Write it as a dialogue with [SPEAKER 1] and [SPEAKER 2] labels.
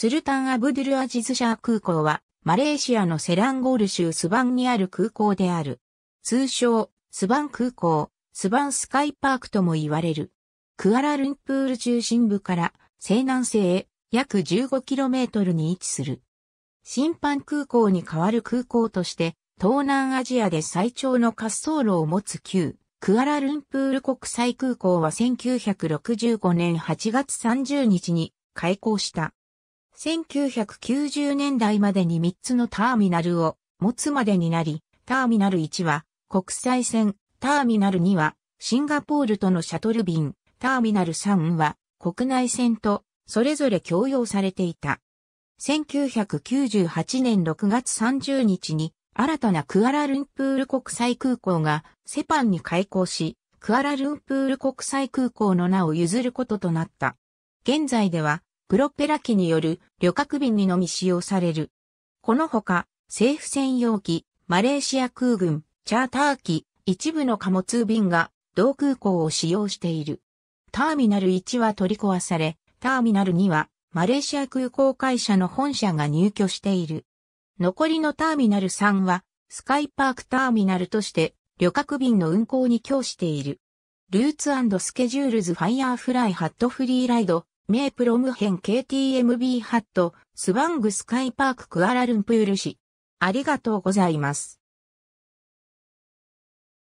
[SPEAKER 1] スルタン・アブドゥル・アジズシャー空港は、マレーシアのセランゴール州スバンにある空港である。通称、スバン空港、スバンスカイパークとも言われる。クアラルンプール中心部から西南西へ約 15km に位置する。審判空港に代わる空港として、東南アジアで最長の滑走路を持つ旧、クアラルンプール国際空港は1965年8月30日に開港した。1990年代までに3つのターミナルを持つまでになり、ターミナル1は国際線、ターミナル2はシンガポールとのシャトル便、ターミナル3は国内線とそれぞれ共用されていた。1998年6月30日に新たなクアラルンプール国際空港がセパンに開港し、クアラルンプール国際空港の名を譲ることとなった。現在ではプロペラ機による旅客便にのみ使用される。このほか、政府専用機、マレーシア空軍、チャーター機、一部の貨物便が同空港を使用している。ターミナル1は取り壊され、ターミナル2はマレーシア空港会社の本社が入居している。残りのターミナル3はスカイパークターミナルとして旅客便の運航に供している。ルーツスケジュールズファイヤーフライハットフリーライドメープロムヘン KTMB ハット、スワングスカイパーククアラルンプール市。ありがとうございます。